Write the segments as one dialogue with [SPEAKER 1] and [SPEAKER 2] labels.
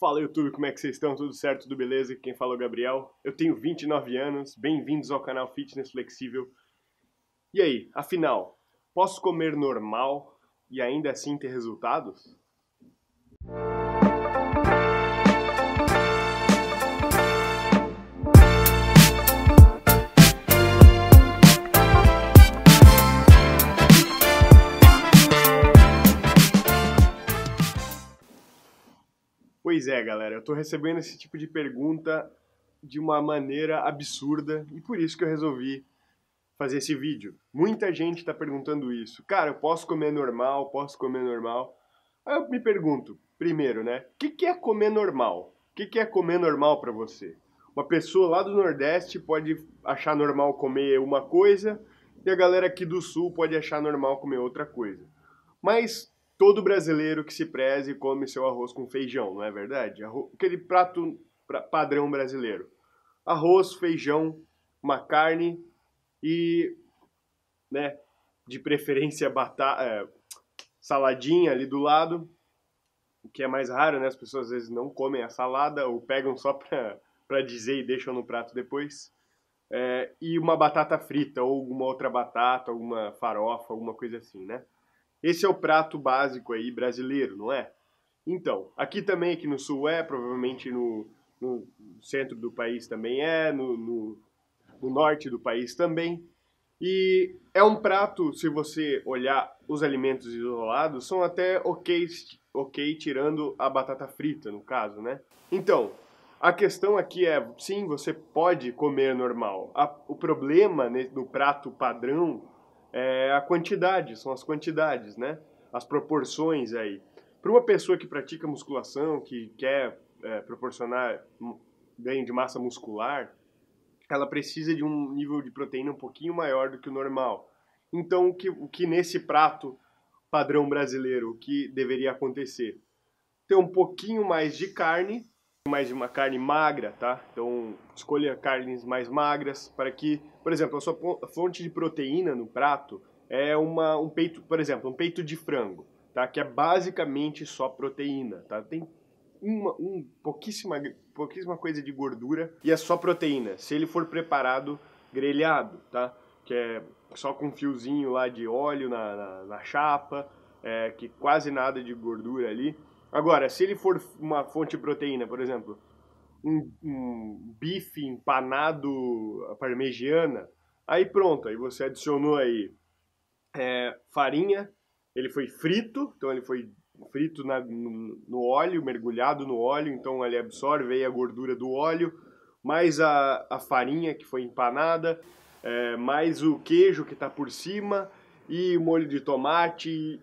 [SPEAKER 1] Fala YouTube, como é que vocês estão? Tudo certo? Tudo beleza? Quem fala é o Gabriel. Eu tenho 29 anos, bem-vindos ao canal Fitness Flexível. E aí, afinal, posso comer normal e ainda assim ter resultados? é, galera, eu tô recebendo esse tipo de pergunta de uma maneira absurda e por isso que eu resolvi fazer esse vídeo. Muita gente está perguntando isso. Cara, eu posso comer normal? Posso comer normal? Aí eu me pergunto, primeiro, né? O que, que é comer normal? O que, que é comer normal para você? Uma pessoa lá do Nordeste pode achar normal comer uma coisa e a galera aqui do Sul pode achar normal comer outra coisa. Mas todo brasileiro que se preze come seu arroz com feijão, não é verdade? Aquele prato padrão brasileiro. Arroz, feijão, uma carne e, né, de preferência é, saladinha ali do lado, o que é mais raro, né? As pessoas às vezes não comem a salada ou pegam só pra, dizer e deixam no prato depois. É, e uma batata frita ou alguma outra batata, alguma farofa, alguma coisa assim, né? Esse é o prato básico aí brasileiro, não é? Então, aqui também, aqui no sul é, provavelmente no, no centro do país também é, no, no, no norte do país também. E é um prato, se você olhar os alimentos isolados, são até ok, ok tirando a batata frita, no caso, né? Então, a questão aqui é, sim, você pode comer normal. A, o problema né, no prato padrão é a quantidade, são as quantidades, né? As proporções aí. Para uma pessoa que pratica musculação, que quer é, proporcionar ganho de massa muscular, ela precisa de um nível de proteína um pouquinho maior do que o normal. Então, o que, o que nesse prato padrão brasileiro, o que deveria acontecer? Ter um pouquinho mais de carne mais uma carne magra, tá? Então escolha carnes mais magras para que, por exemplo, a sua fonte de proteína no prato é uma, um peito, por exemplo, um peito de frango, tá? Que é basicamente só proteína, tá? Tem uma, um, pouquíssima, pouquíssima coisa de gordura e é só proteína. Se ele for preparado grelhado, tá? Que é só com um fiozinho lá de óleo na, na, na chapa, é, que quase nada de gordura ali. Agora, se ele for uma fonte de proteína, por exemplo, um, um bife empanado parmegiana, aí pronto, aí você adicionou aí é, farinha, ele foi frito, então ele foi frito na, no, no, óleo, mergulhado no óleo, então ele absorve aí a gordura do óleo, mais a, a farinha que foi empanada, é, mais o queijo que está por cima, e molho de tomate, e,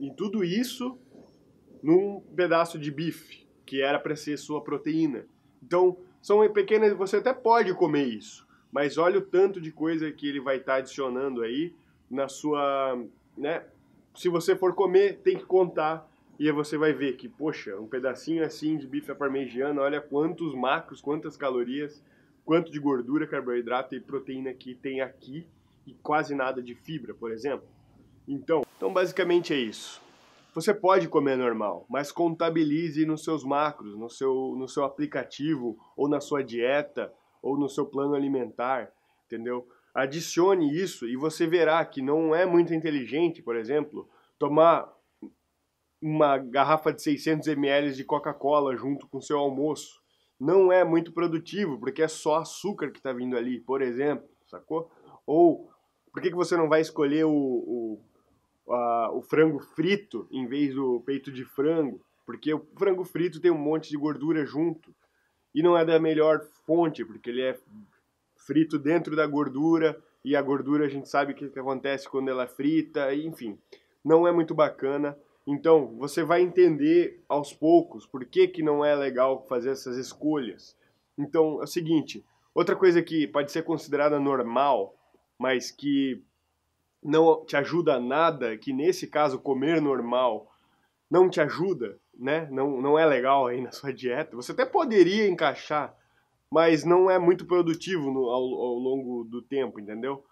[SPEAKER 1] e, e tudo isso num pedaço de bife, que era para ser sua proteína. Então, são pequenas, você até pode comer isso, mas olha o tanto de coisa que ele vai estar tá adicionando aí na sua, né? Se você for comer, tem que contar e aí você vai ver que, poxa, um pedacinho assim de bife à parmegiana, olha quantos macros, quantas calorias, quanto de gordura, carboidrato e proteína que tem aqui e quase nada de fibra, por exemplo. Então, então basicamente é isso. Você pode comer normal, mas contabilize nos seus macros, no seu, no seu aplicativo, ou na sua dieta, ou no seu plano alimentar, entendeu? Adicione isso e você verá que não é muito inteligente, por exemplo, tomar uma garrafa de 600 ml de Coca-Cola junto com seu almoço. Não é muito produtivo, porque é só açúcar que está vindo ali, por exemplo, sacou? Ou por que, que você não vai escolher o, o uh, o frango frito em vez do peito de frango, porque o frango frito tem um monte de gordura junto e não é da melhor fonte, porque ele é frito dentro da gordura e a gordura a gente sabe o que, que acontece quando ela é frita, enfim, não é muito bacana. Então, você vai entender aos poucos por que, que não é legal fazer essas escolhas. Então, é o seguinte, outra coisa que pode ser considerada normal, mas que não te ajuda nada, que nesse caso comer normal não te ajuda, né? Não, não é legal aí na sua dieta. Você até poderia encaixar, mas não é muito produtivo no, ao, ao, longo do tempo, entendeu?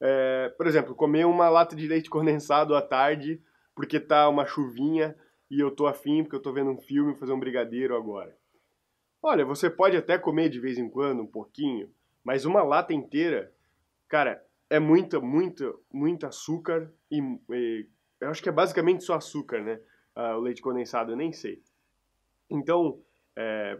[SPEAKER 1] É, por exemplo, comer uma lata de leite condensado à tarde porque tá uma chuvinha e eu tô afim porque eu tô vendo um filme, fazer um brigadeiro agora. Olha, você pode até comer de vez em quando um pouquinho, mas uma lata inteira, cara, é muita, muita, muito açúcar e, e, eu acho que é basicamente só açúcar, né? Ah, o leite condensado, eu nem sei. Então, é,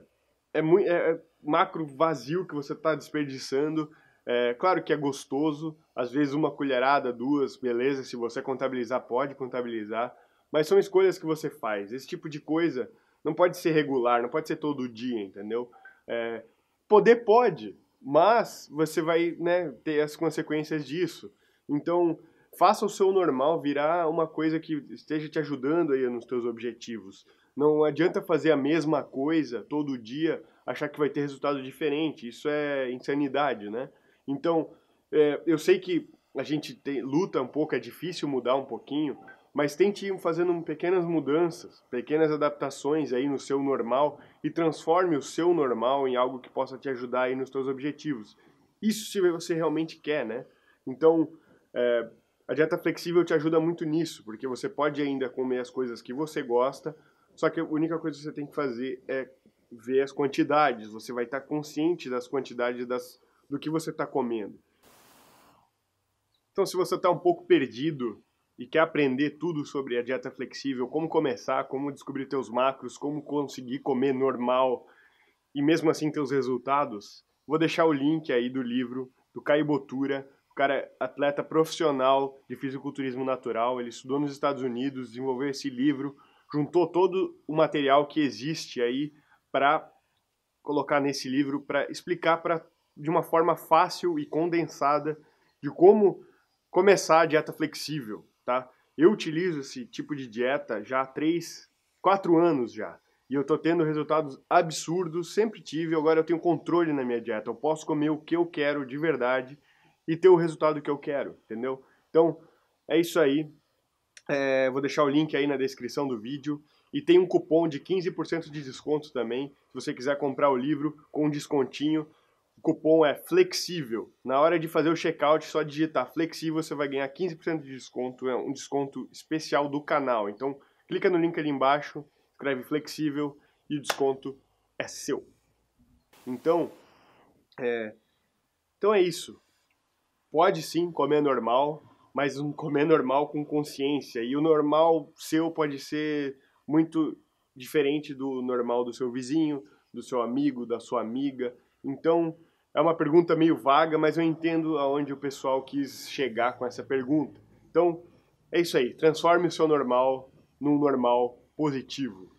[SPEAKER 1] é, muito, é, é macro vazio que você está desperdiçando. É, claro que é gostoso, às vezes uma colherada, duas, beleza, se você contabilizar, pode contabilizar, mas são escolhas que você faz. Esse tipo de coisa não pode ser regular, não pode ser todo dia, entendeu? É, poder pode, mas você vai né, ter as consequências disso. Então, faça o seu normal virar uma coisa que esteja te ajudando aí nos teus objetivos. Não adianta fazer a mesma coisa todo dia, achar que vai ter resultado diferente. Isso é insanidade, né? Então, é, eu sei que a gente tem, luta um pouco, é difícil mudar um pouquinho, mas tente ir fazendo pequenas mudanças, pequenas adaptações aí no seu normal e transforme o seu normal em algo que possa te ajudar aí nos seus objetivos. Isso se você realmente quer, né? Então, é, a dieta flexível te ajuda muito nisso, porque você pode ainda comer as coisas que você gosta, só que a única coisa que você tem que fazer é ver as quantidades. Você vai estar consciente das quantidades das, do que você está comendo. Então, se você está um pouco perdido e quer aprender tudo sobre a dieta flexível, como começar, como descobrir teus macros, como conseguir comer normal e mesmo assim teus resultados, vou deixar o link aí do livro do Caio Botura, o cara é atleta profissional de fisiculturismo natural, ele estudou nos Estados Unidos, desenvolveu esse livro, juntou todo o material que existe aí para colocar nesse livro para explicar para de uma forma fácil e condensada de como começar a dieta flexível, tá? Eu utilizo esse tipo de dieta já há 3, 4 anos já. E eu tô tendo resultados absurdos, sempre tive, agora eu tenho controle na minha dieta. Eu posso comer o que eu quero de verdade e ter o resultado que eu quero, entendeu? Então, é isso aí. É, vou deixar o link aí na descrição do vídeo. E tem um cupom de 15% de desconto também, se você quiser comprar o livro com um descontinho cupom é flexível. Na hora de fazer o checkout, só digitar flexível, você vai ganhar 15% de desconto, é um desconto especial do canal. Então, clica no link ali embaixo, escreve flexível e o desconto é seu. Então, é, então é isso. Pode sim comer normal, mas um comer normal com consciência. E o normal seu pode ser muito diferente do normal do seu vizinho, do seu amigo, da sua amiga. Então, é uma pergunta meio vaga, mas eu entendo aonde o pessoal quis chegar com essa pergunta. Então, é isso aí. Transforme o seu normal num normal positivo.